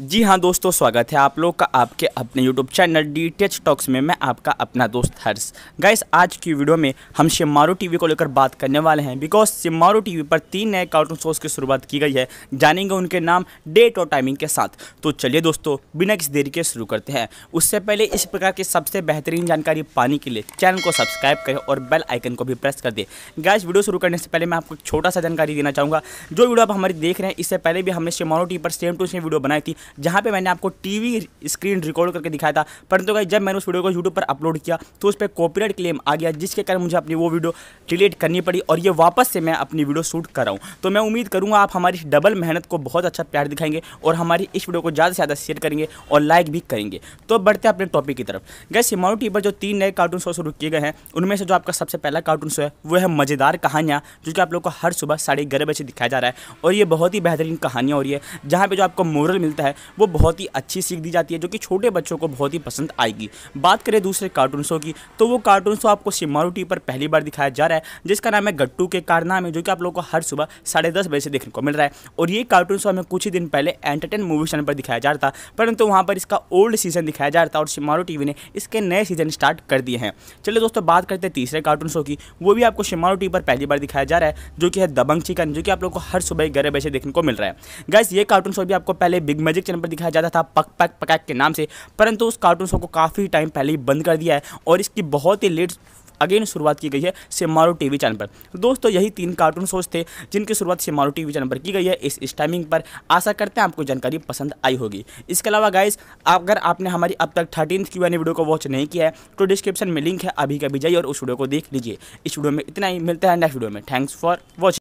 जी हाँ दोस्तों स्वागत है आप लोग का आपके अपने YouTube channel D Tech Talks में मैं आपका अपना दोस्त हर्ष गाइस आज की वीडियो में हम शिमारो टीवी को लेकर बात करने वाले हैं बिकॉज शिमारू टीवी पर तीन नए कार्टून शोज की शुरुआत की गई है जानेंगे उनके नाम डेट और टाइमिंग के साथ तो चलिए दोस्तों बिना किसी देरी के शुरू करते हैं उससे पहले इस प्रकार की सबसे बेहतरीन जानकारी पाने के लिए चैनल को सब्सक्राइब करें और बेल आइकन को भी प्रेस कर दें गाइस वीडियो शुरू करने से पहले मैं आपको एक छोटा सा जानकारी देना चाहूँगा जो वीडियो आप हमारी देख रहे हैं इससे पहले भी हमने शिमारो टीवी पर सेम टू सेम वीडियो बनाई थी जहाँ पे मैंने आपको टीवी स्क्रीन रिकॉर्ड करके दिखाया था परंतु गाइज जब मैंने उस वीडियो को यूट्यूब पर अपलोड किया तो उस पर कॉपीराइट क्लेम आ गया जिसके कारण मुझे अपनी वो वीडियो डिलीट करनी पड़ी और ये वापस से मैं अपनी वीडियो शूट कर रहा हूँ तो मैं उम्मीद करूँगा आप हमारी डबल मेहनत को बहुत अच्छा प्यार दिखाएंगे और हमारी इस वीडियो को ज़्यादा से ज़्यादा शेयर करेंगे और लाइक भी करेंगे तो बढ़ते अपने टॉपिक की तरफ गैस हिमाउ टी पर जो तीन नए कार्टून शो शुरू किए गए हैं उनमें से जो आपका सबसे पहला कार्टून शो है वो है मज़ेदार कहानियाँ जो कि आप लोग को हर सुबह साढ़े ग्यारह बजे दिखाया जा रहा है और ये बहुत ही बेहतरीन कहानियाँ हो रही है जहाँ पर जो आपको मोरल मिलता है है वो बहुत ही अच्छी सीख दी जाती है जो कि छोटे बच्चों को बहुत ही पसंद आएगी बात करें दूसरे कार्टून शो की तो वो कार्टून शो तो आपको सिमारू टी पर पहली बार दिखाया जा रहा है जिसका नाम है गट्टू के कारनामे जो कि आप लोगों को हर सुबह साढ़े दस बजे से देखने को मिल रहा है और ये कार्टून शो तो हमें कुछ ही दिन पहले एंटरटेन मूवी चैनल पर दिखाया जा रहा था परंतु वहाँ पर इसका ओल्ड सीजन दिखाया जा रहा था और सिमारू टीवी ने इसके नए सीजन स्टार्ट कर दिए हैं चलिए दोस्तों बात करते हैं तीसरे कार्टून शो की वो भी आपको शिमारू टी पर पहली बार दिखाया जा रहा है जो कि है दबंग चिकन जो कि आप लोग को हर सुबह ग्यारह बजे देखने को मिल रहा है गैस ये कार्टून शो तो भी आपको पहले बिग मैजिक एक चैनल पर दिखाया जाता था पक पक पकैक के नाम से परंतु उस कार्टून शो को काफ़ी टाइम पहले ही बंद कर दिया है और इसकी बहुत ही लेट अगेन शुरुआत की गई है सेमारो टीवी चैनल पर दोस्तों यही तीन कार्टून शोज थे जिनकी शुरुआत सेमारो टीवी चैनल पर की गई है इस, स्टाइमिंग पर आशा करते हैं आपको जानकारी पसंद आई होगी इसके अलावा गाइज अगर आपने हमारी अब तक थर्टीन की वाली वीडियो को वॉच नहीं किया है तो डिस्क्रिप्शन में लिंक है अभी कभी जाइए और उस वीडियो को देख लीजिए इस वीडियो में इतना ही मिलता है नेक्स्ट वीडियो में थैंक्स फॉर वॉचिंग